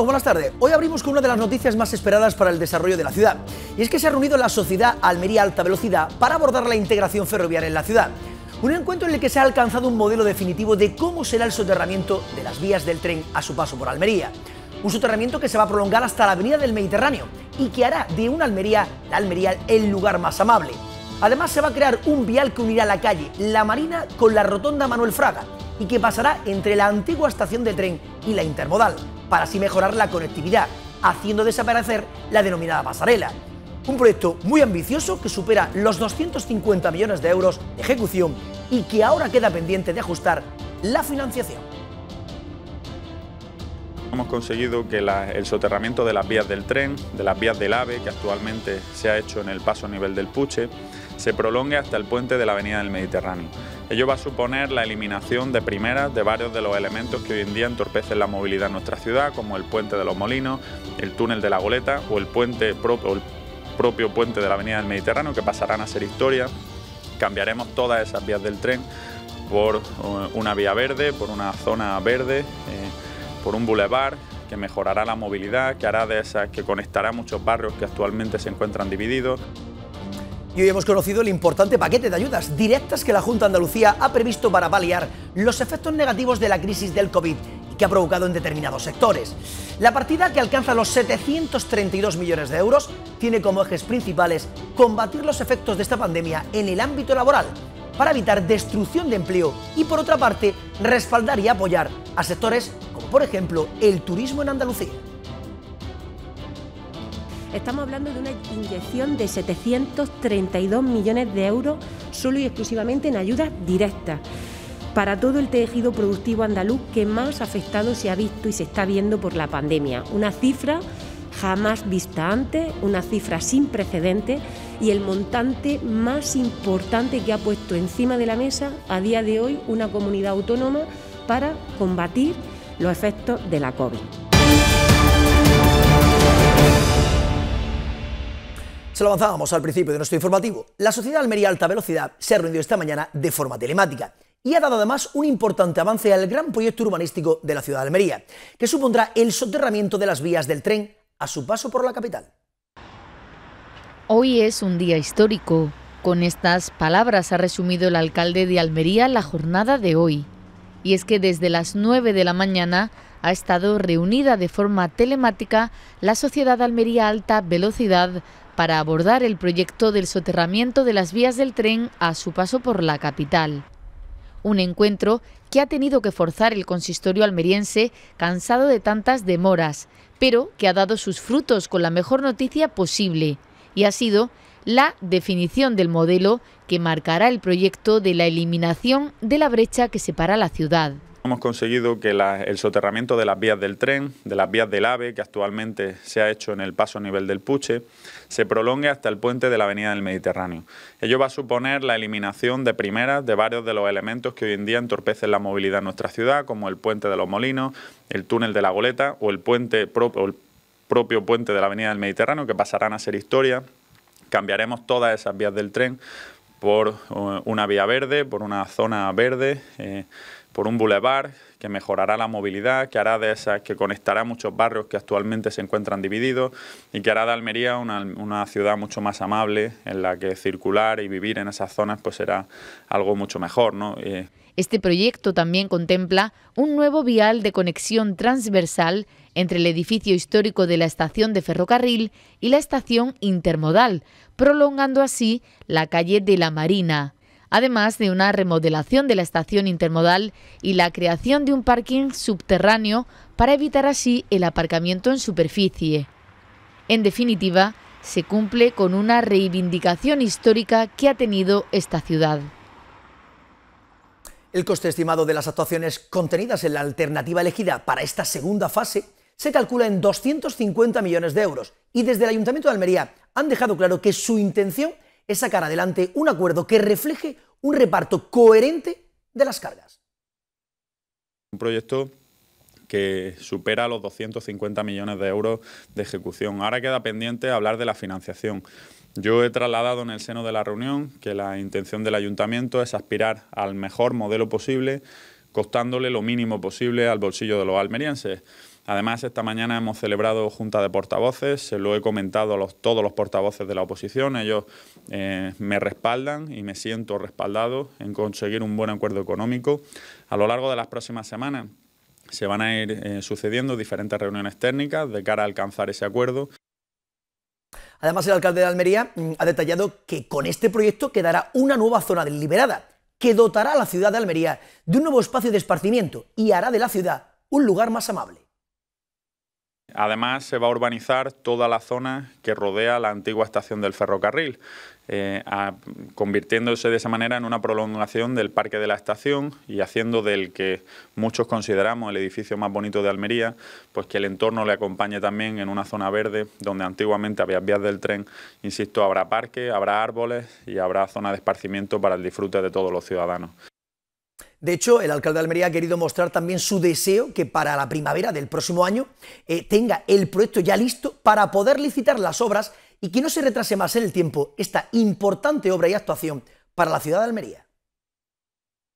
buenas tardes. Hoy abrimos con una de las noticias más esperadas para el desarrollo de la ciudad. Y es que se ha reunido la Sociedad Almería Alta Velocidad para abordar la integración ferroviaria en la ciudad. Un encuentro en el que se ha alcanzado un modelo definitivo de cómo será el soterramiento de las vías del tren a su paso por Almería. Un soterramiento que se va a prolongar hasta la Avenida del Mediterráneo y que hará de una Almería, la Almería, el lugar más amable. Además, se va a crear un vial que unirá la calle La Marina con la rotonda Manuel Fraga y que pasará entre la antigua estación de tren y la intermodal para así mejorar la conectividad, haciendo desaparecer la denominada pasarela. Un proyecto muy ambicioso que supera los 250 millones de euros de ejecución y que ahora queda pendiente de ajustar la financiación. Hemos conseguido que el soterramiento de las vías del tren, de las vías del AVE, que actualmente se ha hecho en el paso a nivel del Puche, se prolongue hasta el puente de la Avenida del Mediterráneo. Ello va a suponer la eliminación de primeras de varios de los elementos que hoy en día entorpecen la movilidad en nuestra ciudad, como el puente de los Molinos, el túnel de la Goleta o el, puente propio puente de la Avenida del Mediterráneo, que pasarán a ser historia. Cambiaremos todas esas vías del tren por eh, una vía verde, por una zona verde, eh, por un bulevar que mejorará la movilidad, que hará de esas, que conectará muchos barrios que actualmente se encuentran divididos. Y hoy hemos conocido el importante paquete de ayudas directas que la Junta de Andalucía ha previsto para paliar los efectos negativos de la crisis del COVID que ha provocado en determinados sectores. La partida que alcanza los 732 millones de euros tiene como ejes principales combatir los efectos de esta pandemia en el ámbito laboral para evitar destrucción de empleo y por otra parte respaldar y apoyar a sectores como por ejemplo el turismo en Andalucía. Estamos hablando de una inyección de 732 millones de euros solo y exclusivamente en ayudas directas para todo el tejido productivo andaluz que más afectado se ha visto y se está viendo por la pandemia. Una cifra jamás vista antes, una cifra sin precedentes y el montante más importante que ha puesto encima de la mesa a día de hoy una comunidad autónoma para combatir los efectos de la COVID. Se lo avanzábamos al principio de nuestro informativo. La Sociedad Almería Alta Velocidad se ha reunido esta mañana de forma telemática y ha dado además un importante avance al gran proyecto urbanístico de la ciudad de Almería, que supondrá el soterramiento de las vías del tren a su paso por la capital. Hoy es un día histórico. Con estas palabras ha resumido el alcalde de Almería la jornada de hoy. Y es que desde las 9 de la mañana ha estado reunida de forma telemática la Sociedad Almería Alta Velocidad para abordar el proyecto del soterramiento de las vías del tren a su paso por la capital. Un encuentro que ha tenido que forzar el consistorio almeriense cansado de tantas demoras, pero que ha dado sus frutos con la mejor noticia posible, y ha sido la definición del modelo que marcará el proyecto de la eliminación de la brecha que separa la ciudad. Hemos conseguido que el soterramiento de las vías del tren, de las vías del AVE, que actualmente se ha hecho en el paso a nivel del Puche, se prolongue hasta el puente de la Avenida del Mediterráneo. Ello va a suponer la eliminación de primeras de varios de los elementos que hoy en día entorpecen la movilidad en nuestra ciudad, como el puente de los Molinos, el túnel de la Goleta o el, puente propio puente de la Avenida del Mediterráneo, que pasarán a ser historia. Cambiaremos todas esas vías del tren por eh, una vía verde, por una zona verde. Eh, por un bulevar que mejorará la movilidad, que hará de esas, que conectará muchos barrios que actualmente se encuentran divididos y que hará de Almería una, ciudad mucho más amable en la que circular y vivir en esas zonas pues será algo mucho mejor. Eh, este proyecto también contempla un nuevo vial de conexión transversal entre el edificio histórico de la estación de ferrocarril y la estación intermodal, prolongando así la calle de la Marina además de una remodelación de la estación intermodal y la creación de un parking subterráneo para evitar así el aparcamiento en superficie. En definitiva, se cumple con una reivindicación histórica que ha tenido esta ciudad. El coste estimado de las actuaciones contenidas en la alternativa elegida para esta segunda fase se calcula en 250 millones de euros y desde el Ayuntamiento de Almería han dejado claro que su intención es sacar adelante un acuerdo que refleje un reparto coherente de las cargas. Un proyecto que supera los 250 millones de euros de ejecución. Ahora queda pendiente hablar de la financiación. Yo he trasladado en el seno de la reunión que la intención del ayuntamiento es aspirar al mejor modelo posible, costándole lo mínimo posible al bolsillo de los almerienses. Además, esta mañana hemos celebrado junta de portavoces, se lo he comentado a todos los portavoces de la oposición, ellos eh, me respaldan y me siento respaldado en conseguir un buen acuerdo económico. A lo largo de las próximas semanas se van a ir eh, sucediendo diferentes reuniones técnicas de cara a alcanzar ese acuerdo. Además, el alcalde de Almería mm, ha detallado que con este proyecto quedará una nueva zona deliberada que dotará a la ciudad de Almería de un nuevo espacio de esparcimiento y hará de la ciudad un lugar más amable. Además, se va a urbanizar toda la zona que rodea la antigua estación del ferrocarril, eh, convirtiéndose de esa manera en una prolongación del parque de la estación y haciendo del que muchos consideramos el edificio más bonito de Almería, pues que el entorno le acompañe también en una zona verde donde antiguamente había vías del tren. Insisto, habrá parque, habrá árboles y habrá zona de esparcimiento para el disfrute de todos los ciudadanos. De hecho, el alcalde de Almería ha querido mostrar también su deseo que para la primavera del próximo año eh, tenga el proyecto ya listo para poder licitar las obras y que no se retrase más en el tiempo esta importante obra y actuación para la ciudad de Almería.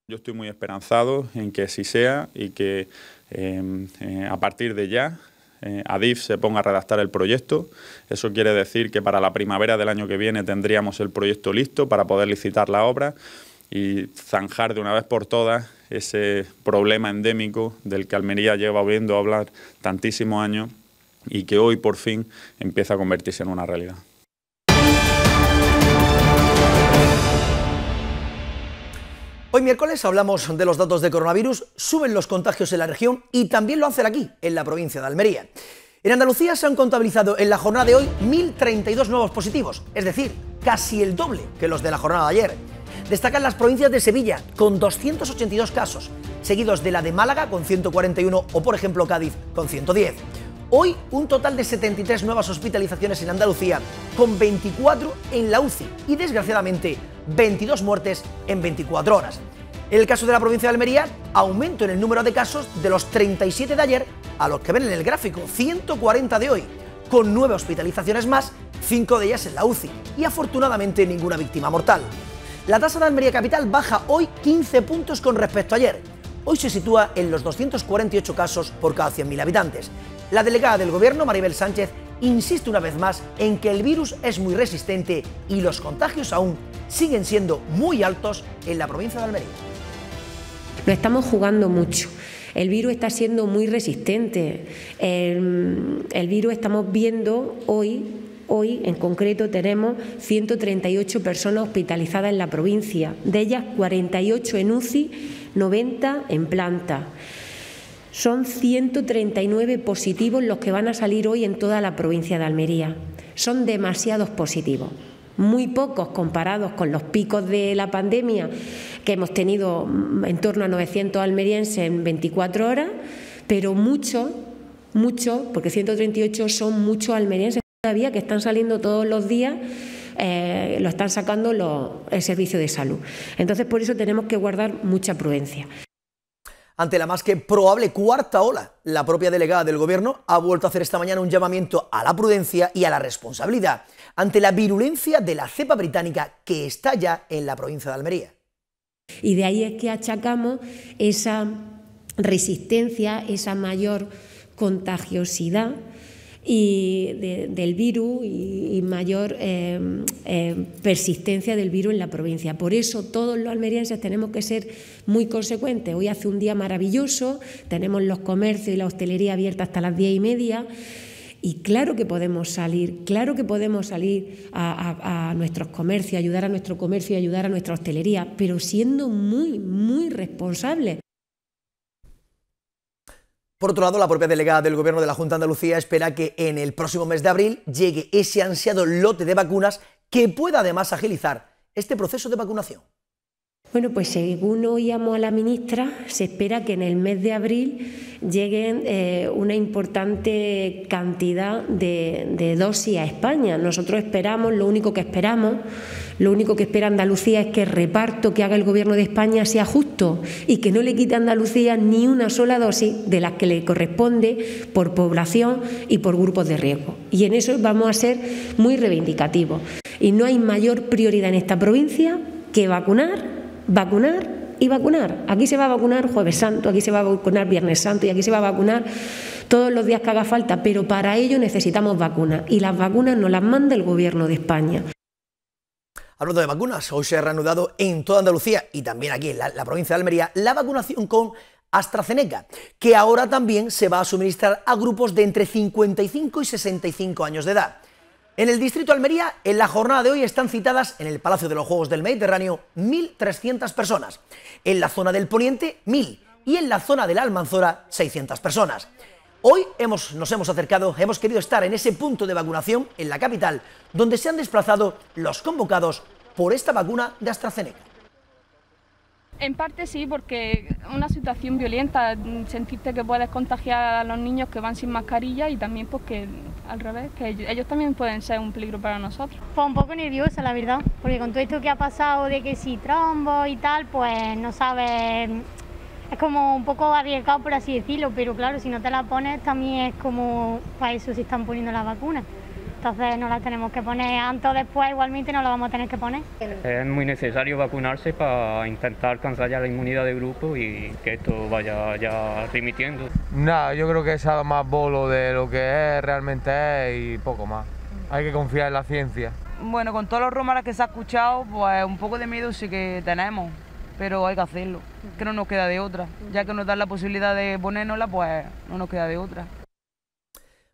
Yo estoy muy esperanzado en que así sea y que em, eh, a partir de ya eh, ADIF se ponga a redactar el proyecto. Eso quiere decir que para la primavera del año que viene tendríamos el proyecto listo para poder licitar la obra y zanjar de una vez por todas ese problema endémico del que Almería lleva viendo hablar tantísimos años y que hoy por fin empieza a convertirse en una realidad. Hoy miércoles hablamos de los datos de coronavirus, suben los contagios en la región y también lo hacen aquí, en la provincia de Almería. En Andalucía se han contabilizado en la jornada de hoy 1.032 nuevos positivos, es decir, casi el doble que los de la jornada de ayer. Destacan las provincias de Sevilla, con 282 casos, seguidos de la de Málaga, con 141, o por ejemplo Cádiz, con 110. Hoy, un total de 73 nuevas hospitalizaciones en Andalucía, con 24 en la UCI y, desgraciadamente, 22 muertes en 24 horas. En el caso de la provincia de Almería, aumento en el número de casos de los 37 de ayer a los que ven en el gráfico, 140 de hoy, con 9 hospitalizaciones más, 5 de ellas en la UCI y afortunadamente ninguna víctima mortal. La tasa de Almería Capital baja hoy 15 puntos con respecto a ayer. Hoy se sitúa en los 248 casos por cada 100.000 habitantes. La delegada del gobierno, Maribel Sánchez, insiste una vez más en que el virus es muy resistente y los contagios aún siguen siendo muy altos en la provincia de Almería. Lo estamos jugando mucho. El virus está siendo muy resistente. El, el virus estamos viendo hoy Hoy, en concreto, tenemos 138 personas hospitalizadas en la provincia, de ellas 48 en UCI, 90 en planta. Son 139 positivos los que van a salir hoy en toda la provincia de Almería. Son demasiados positivos muy pocos comparados con los picos de la pandemia que hemos tenido mm, en torno a 900 almerienses en 24 horas, pero muchos, muchos, porque 138 son muchos almerienses que están saliendo todos los días. Eh, lo están sacando el servicio de salud. Entonces, por eso tenemos que guardar mucha prudencia. Ante la más que probable cuarta ola, la propia delegada del Gobierno ha vuelto a hacer esta mañana un llamamiento a la prudencia y a la responsabilidad ante la virulencia de la cepa británica que está ya en la provincia de Almería. Y de ahí es que achacamos esa resistencia, esa mayor contagiosidad y del virus y, mayor eh, eh, persistencia del virus en la provincia. Por eso todos los almerienses tenemos que ser muy consecuentes. Hoy hace un día maravilloso, tenemos los comercios y la hostelería abierta hasta las diez y media. Y claro que podemos salir, claro que podemos salir a, a nuestros comercios, ayudar a nuestro comercio y ayudar a nuestra hostelería, pero siendo muy, muy responsables. Por otro lado, la propia delegada del Gobierno de la Junta de Andalucía espera que en el próximo mes de abril llegue ese ansiado lote de vacunas que pueda además agilizar este proceso de vacunación. Bueno, pues según oíamos a la ministra, se espera que en el mes de abril lleguen eh, una importante cantidad de dosis a España. Nosotros esperamos, lo único que esperamos lo único que espera Andalucía es que el reparto que haga el Gobierno de España sea justo y que no le quite a Andalucía ni una sola dosis de las que le corresponde por población y por grupos de riesgo. Y en eso vamos a ser muy reivindicativos. Y no hay mayor prioridad en esta provincia que vacunar, vacunar y vacunar. Aquí se va a vacunar jueves santo, aquí se va a vacunar viernes santo y aquí se va a vacunar todos los días que haga falta, pero para ello necesitamos vacunas y las vacunas nos las manda el Gobierno de España. Hablando de vacunas, hoy se ha reanudado en toda Andalucía y también aquí en la, provincia de Almería la vacunación con AstraZeneca, que ahora también se va a suministrar a grupos de entre 55 y 65 años de edad. En el distrito de Almería, en la jornada de hoy están citadas en el Palacio de los Juegos del Mediterráneo 1.300 personas, en la zona del Poniente 1.000 y en la zona de la Almanzora 600 personas. Hoy nos hemos acercado, hemos querido estar en ese punto de vacunación en la capital, donde se han desplazado los convocados por esta vacuna de AstraZeneca. En parte sí, porque una situación violenta, sentirte que puedes contagiar a los niños que van sin mascarilla y también porque al revés, que ellos, también pueden ser un peligro para nosotros. Fue un poco nerviosa la verdad, porque con todo esto que ha pasado de que si trombo y tal, pues no sabes es como un poco arriesgado, por así decirlo, pero claro, si no te la pones también es como para eso se están poniendo las vacunas. Entonces no las tenemos que poner antes o después, igualmente no la vamos a tener que poner. Es muy necesario vacunarse para intentar alcanzar ya la inmunidad de grupo y que esto vaya ya remitiendo. Nada, yo creo que es algo más bolo de lo que es, realmente es y poco más. Hay que confiar en la ciencia. Bueno, con todos los rumores que se ha escuchado, pues un poco de miedo sí que tenemos, pero hay que hacerlo, que no nos queda de otra. Ya que nos dan la posibilidad de ponérnosla, pues no nos queda de otra.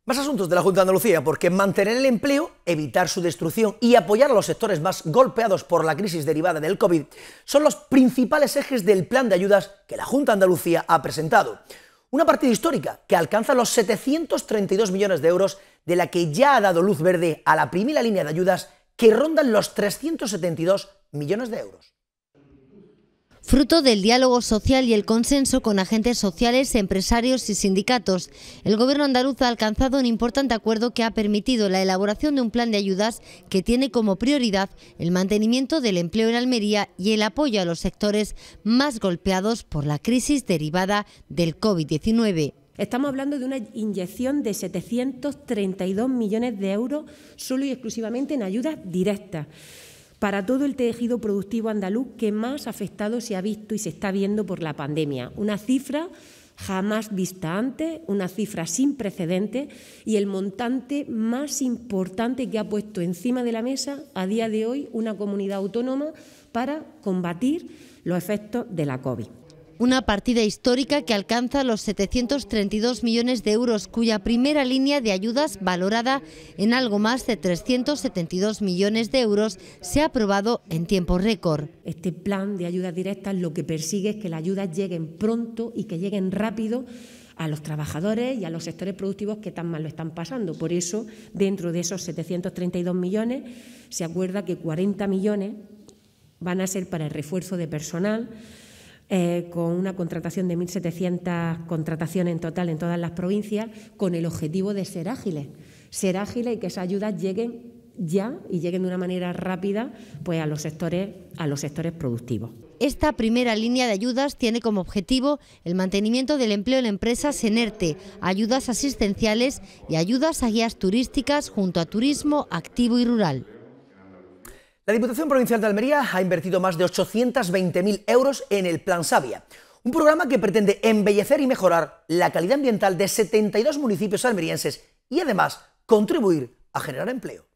Más asuntos de la Junta de Andalucía, porque mantener el empleo, evitar su destrucción y apoyar a los sectores más golpeados por la crisis derivada del COVID son los principales ejes del plan de ayudas que la Junta de Andalucía ha presentado. Una partida histórica que alcanza los 732 millones de euros de la que ya ha dado luz verde a la primera línea de ayudas que rondan los 372 millones de euros fruto del diálogo social y el consenso con agentes sociales, empresarios y sindicatos. El Gobierno andaluz ha alcanzado un importante acuerdo que ha permitido la elaboración de un plan de ayudas que tiene como prioridad el mantenimiento del empleo en Almería y el apoyo a los sectores más golpeados por la crisis derivada del COVID-19. Estamos hablando de una inyección de 732 millones de euros solo y exclusivamente en ayudas directas para todo el tejido productivo andaluz que más afectado se ha visto y se está viendo por la pandemia. Una cifra jamás vista antes, una cifra sin precedentes y el montante más importante que ha puesto encima de la mesa a día de hoy una comunidad autónoma para combatir los efectos de la COVID. Una partida histórica que alcanza los 732 millones de euros, cuya primera línea de ayudas, valorada en algo más de 372 millones de euros, se ha aprobado en tiempo récord. Este plan de ayudas directas lo que persigue es que las ayudas lleguen pronto y que lleguen rápido a los trabajadores y a los sectores productivos que tan mal lo están pasando. Por eso, dentro de esos 732 millones, se acuerda que 40 millones van a ser para el refuerzo de personal, eh, con una contratación de 1.700 contrataciones en total en todas las provincias, con el objetivo de ser ágiles. Ser ágiles y que esas ayudas lleguen ya y lleguen de una manera rápida pues, a, los sectores, a los sectores productivos. Esta primera línea de ayudas tiene como objetivo el mantenimiento del empleo en empresas enerte, ayudas asistenciales y ayudas a guías turísticas junto a turismo activo y rural. La Diputación Provincial de Almería ha invertido más de 820.000 euros en el Plan Sabia, un programa que pretende embellecer y mejorar la calidad ambiental de 72 municipios almerienses y además contribuir a generar empleo.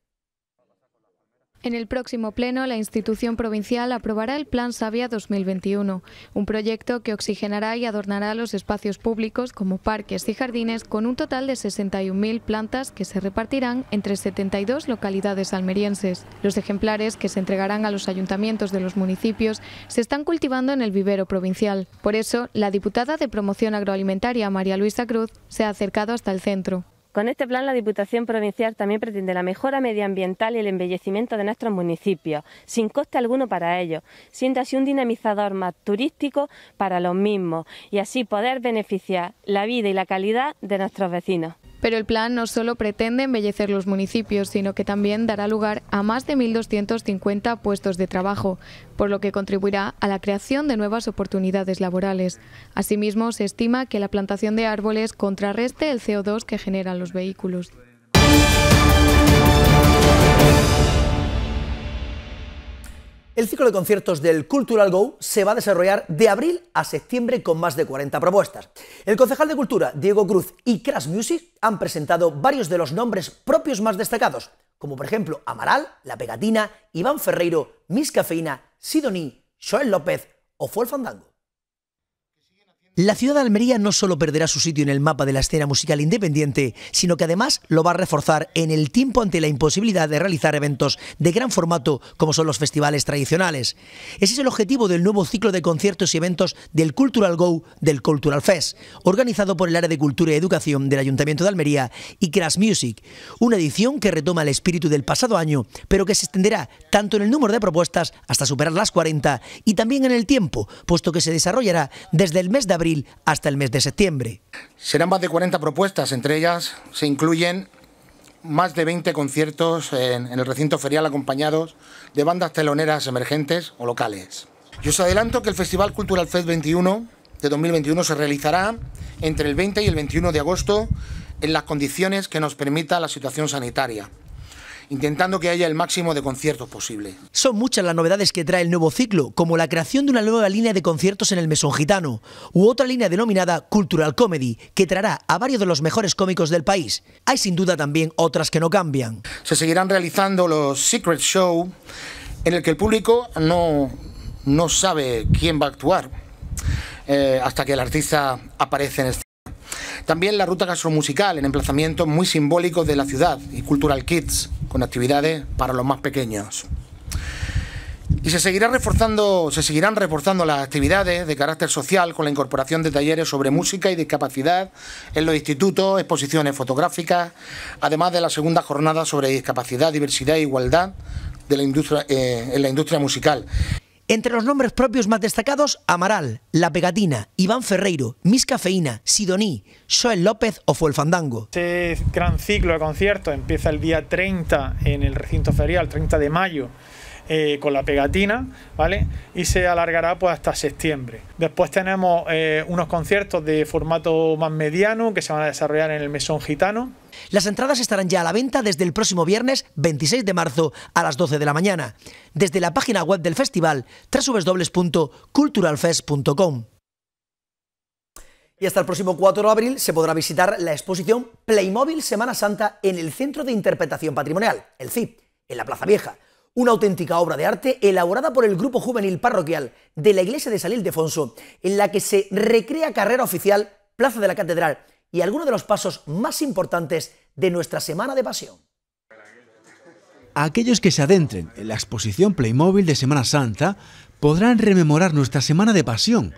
En el próximo pleno, la institución provincial aprobará el Plan Sabia 2021, un proyecto que oxigenará y adornará los espacios públicos como parques y jardines con un total de 61.000 plantas que se repartirán entre 72 localidades almerienses. Los ejemplares que se entregarán a los ayuntamientos de los municipios se están cultivando en el vivero provincial. Por eso, la diputada de Promoción Agroalimentaria, María Luisa Cruz, se ha acercado hasta el centro. Con este plan, la Diputación Provincial también pretende la mejora medioambiental y el embellecimiento de nuestros municipios, sin coste alguno para ellos, siendo así un dinamizador más turístico para los mismos y así poder beneficiar la vida y la calidad de nuestros vecinos. Pero el plan no solo pretende embellecer los municipios, sino que también dará lugar a más de 1.250 puestos de trabajo, por lo que contribuirá a la creación de nuevas oportunidades laborales. Asimismo, se estima que la plantación de árboles contrarreste el CO2 que generan los vehículos. El ciclo de conciertos del Cultural Go se va a desarrollar de abril a septiembre con más de 40 propuestas. El concejal de Cultura, Diego Cruz y Crash Music han presentado varios de los nombres propios más destacados, como por ejemplo Amaral, La Pegatina, Iván Ferreiro, Miss Cafeína, Sidoní, Joel López o Fuel Fandango. La ciudad de Almería no solo perderá su sitio en el mapa de la escena musical independiente, sino que además lo va a reforzar en el tiempo ante la imposibilidad de realizar eventos de gran formato como son los festivales tradicionales. Ese es el objetivo del nuevo ciclo de conciertos y eventos del Cultural Go del Cultural Fest, organizado por el área de Cultura y Educación del Ayuntamiento de Almería y Crash Music, una edición que retoma el espíritu del pasado año, pero que se extenderá tanto en el número de propuestas hasta superar las 40 y también en el tiempo, puesto que se desarrollará desde el mes de abril hasta el mes de septiembre. Serán más de 40 propuestas, entre ellas se incluyen más de 20 conciertos en, en el recinto ferial acompañados de bandas teloneras emergentes o locales. Yo os adelanto que el Festival Cultural Fest 21 de 2021 se realizará entre el 20 y el 21 de agosto en las condiciones que nos permita la situación sanitaria intentando que haya el máximo de conciertos posible. Son muchas las novedades que trae el nuevo ciclo, como la creación de una nueva línea de conciertos en el Mesón Gitano, u otra línea denominada Cultural Comedy, que traerá a varios de los mejores cómicos del país. Hay sin duda también otras que no cambian. Se seguirán realizando los Secret Show, en el que el público no, no sabe quién va a actuar eh, hasta que el artista aparece en el. También la ruta gastromusical en emplazamientos muy simbólicos de la ciudad y Cultural Kids, con actividades para los más pequeños. Y se, seguirá reforzando, se seguirán reforzando las actividades de carácter social con la incorporación de talleres sobre música y discapacidad en los institutos, exposiciones fotográficas, además de la segunda jornada sobre discapacidad, diversidad e igualdad de eh, en la industria musical. Entre los nombres propios más destacados, Amaral, La Pegatina, Iván Ferreiro, Miss Cafeína, Sidoní, Joel López o Fue el Fandango. Este gran ciclo de conciertos empieza el día 30 en el recinto ferial, 30 de mayo, eh, con la pegatina, ¿vale? Y se alargará pues hasta septiembre. Después tenemos eh, unos conciertos de formato más mediano que se van a desarrollar en el Mesón Gitano. Las entradas estarán ya a la venta desde el próximo viernes 26 de marzo a las 12 de la mañana, desde la página web del festival www.culturalfest.com. Y hasta el próximo 4 de abril se podrá visitar la exposición Playmobil Semana Santa en el Centro de Interpretación Patrimonial, el CIP, en la Plaza Vieja. Una auténtica obra de arte elaborada por el Grupo Juvenil Parroquial de la Iglesia de San Ildefonso, en la que se recrea carrera oficial, plaza de la catedral y algunos de los pasos más importantes de nuestra Semana de Pasión. aquellos que se adentren en la exposición Playmobil de Semana Santa podrán rememorar nuestra Semana de Pasión,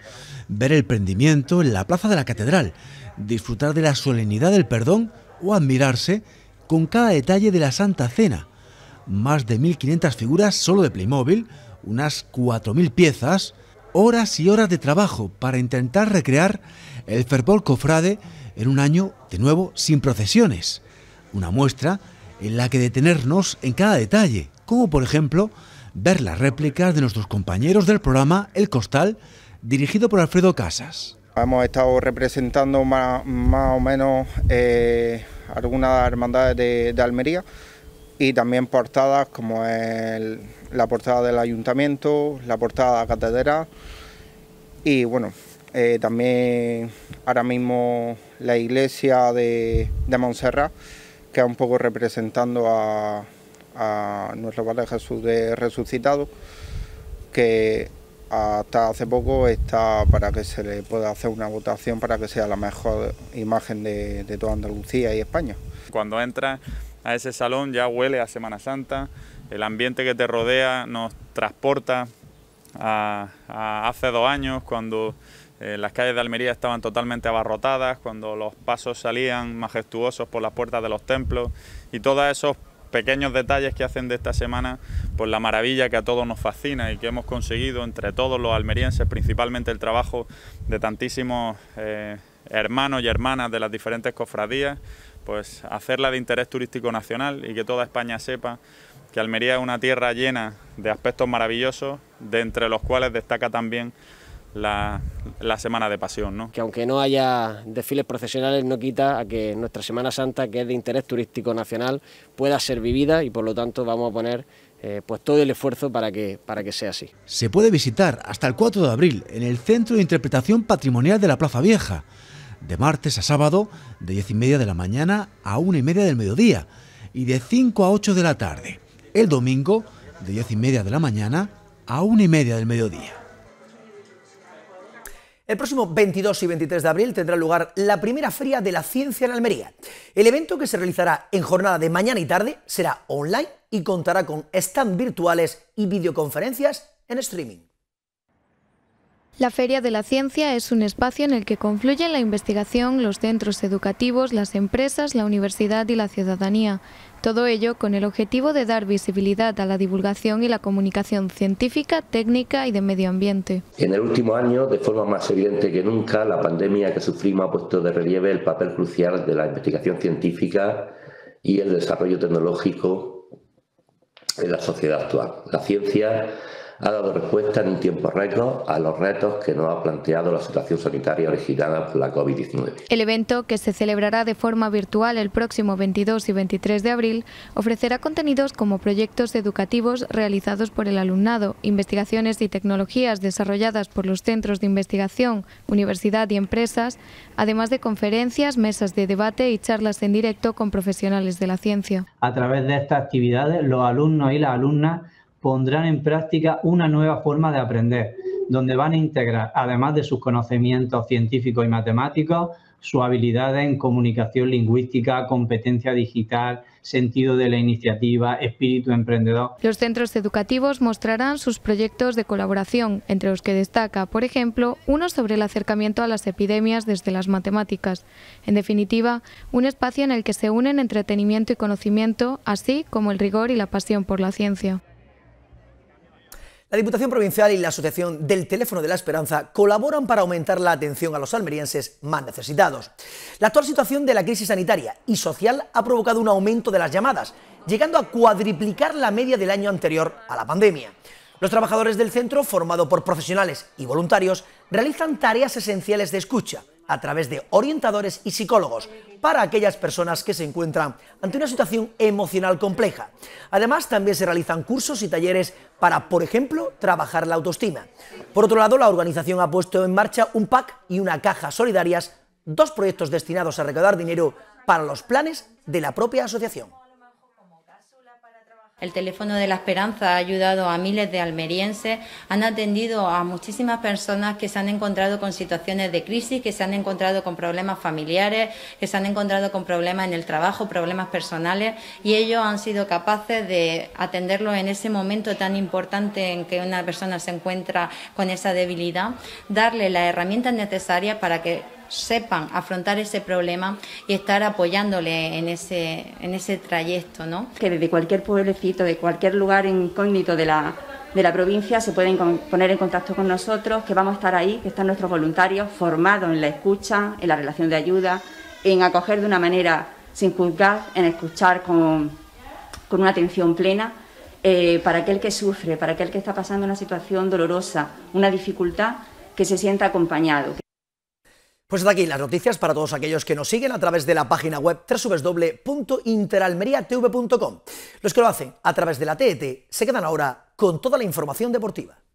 ver el prendimiento en la plaza de la catedral, disfrutar de la solemnidad del perdón o admirarse con cada detalle de la Santa Cena más de 1.500 figuras solo de Playmobil, unas 4.000 piezas, horas y horas de trabajo para intentar recrear el fervor cofrade en un año, de nuevo, sin procesiones. Una muestra en la que detenernos en cada detalle, como por ejemplo ver las réplicas de nuestros compañeros del programa El Costal, dirigido por Alfredo Casas. Hemos estado representando más, o menos eh, algunas hermandades de Almería y también portadas como el, la portada del ayuntamiento, la portada de la catedral y bueno, eh, también ahora mismo la iglesia de, de Montserrat, que es un poco representando a, nuestro Padre Jesús de resucitado, que hasta hace poco está para que se le pueda hacer una votación para que sea la mejor imagen de, de toda Andalucía y España. Cuando entras a ese salón ya huele a Semana Santa, el ambiente que te rodea nos transporta a, hace dos años cuando eh, las calles de Almería estaban totalmente abarrotadas, cuando los pasos salían majestuosos por las puertas de los templos y todos esos pequeños detalles que hacen de esta semana pues la maravilla que a todos nos fascina y que hemos conseguido entre todos los almerienses, principalmente el trabajo de tantísimos eh, hermanos y hermanas de las diferentes cofradías, pues hacerla de interés turístico nacional y que toda España sepa que Almería es una tierra llena de aspectos maravillosos, de entre los cuales destaca también la, Semana de Pasión. ¿no? Que aunque no haya desfiles profesionales... no quita a que nuestra Semana Santa, que es de interés turístico nacional, pueda ser vivida y por lo tanto vamos a poner eh, pues todo el esfuerzo para que, para que sea así. Se puede visitar hasta el 4 de abril en el Centro de Interpretación Patrimonial de la Plaza Vieja de martes a sábado, de 10 y media de la mañana a 1 y media del mediodía y de 5 a 8 de la tarde. El domingo, de 10 y media de la mañana a 1 y media del mediodía. El próximo 22 y 23 de abril tendrá lugar la primera Feria de la Ciencia en Almería. El evento que se realizará en jornada de mañana y tarde será online y contará con stand virtuales y videoconferencias en streaming. La Feria de la Ciencia es un espacio en el que confluyen la investigación, los centros educativos, las empresas, la universidad y la ciudadanía. Todo ello con el objetivo de dar visibilidad a la divulgación y la comunicación científica, técnica y de medio ambiente. En el último año, de forma más evidente que nunca, la pandemia que sufrimos ha puesto de relieve el papel crucial de la investigación científica y el desarrollo tecnológico en la sociedad actual. La ciencia ha dado respuesta en un tiempo récord a los retos que nos ha planteado la situación sanitaria originada por la COVID-19. El evento, que se celebrará de forma virtual el próximo 22 y 23 de abril, ofrecerá contenidos como proyectos educativos realizados por el alumnado, investigaciones y tecnologías desarrolladas por los centros de investigación, universidad y empresas, además de conferencias, mesas de debate y charlas en directo con profesionales de la ciencia. A través de estas actividades, los alumnos y las alumnas pondrán en práctica una nueva forma de aprender, donde van a integrar, además de sus conocimientos científicos y matemáticos, su habilidad en comunicación lingüística, competencia digital, sentido de la iniciativa, espíritu emprendedor. Los centros educativos mostrarán sus proyectos de colaboración, entre los que destaca, por ejemplo, uno sobre el acercamiento a las epidemias desde las matemáticas. En definitiva, un espacio en el que se unen entretenimiento y conocimiento, así como el rigor y la pasión por la ciencia. La Diputación Provincial y la Asociación del Teléfono de la Esperanza colaboran para aumentar la atención a los almerienses más necesitados. La actual situación de la crisis sanitaria y social ha provocado un aumento de las llamadas, llegando a cuadriplicar la media del año anterior a la pandemia. Los trabajadores del centro, formado por profesionales y voluntarios, realizan tareas esenciales de escucha, a través de orientadores y psicólogos para aquellas personas que se encuentran ante una situación emocional compleja. Además, también se realizan cursos y talleres para, por ejemplo, trabajar la autoestima. Por otro lado, la organización ha puesto en marcha un PAC y una caja solidarias, dos proyectos destinados a recaudar dinero para los planes de la propia asociación. El teléfono de la esperanza ha ayudado a miles de almerienses, han atendido a muchísimas personas que se han encontrado con situaciones de crisis, que se han encontrado con problemas familiares, que se han encontrado con problemas en el trabajo, problemas personales, y ellos han sido capaces de atenderlo en ese momento tan importante en que una persona se encuentra con esa debilidad, darle las herramientas necesarias para que sepan afrontar ese problema y estar apoyándole en ese, en ese trayecto. ¿no? Que desde cualquier pueblecito, de cualquier lugar incógnito de la, de la provincia se pueden poner en contacto con nosotros, que vamos a estar ahí, que están nuestros voluntarios formados en la escucha, en la relación de ayuda, en acoger de una manera sin juzgar, en escuchar con, con una atención plena. Eh, para aquel que sufre, para aquel que está pasando una situación dolorosa, una dificultad, que se sienta acompañado. Pues hasta aquí las noticias para todos aquellos que nos siguen a través de la página web www.interalmeriatv.com. Los que lo hacen a través de la TET e se quedan ahora con toda la información deportiva.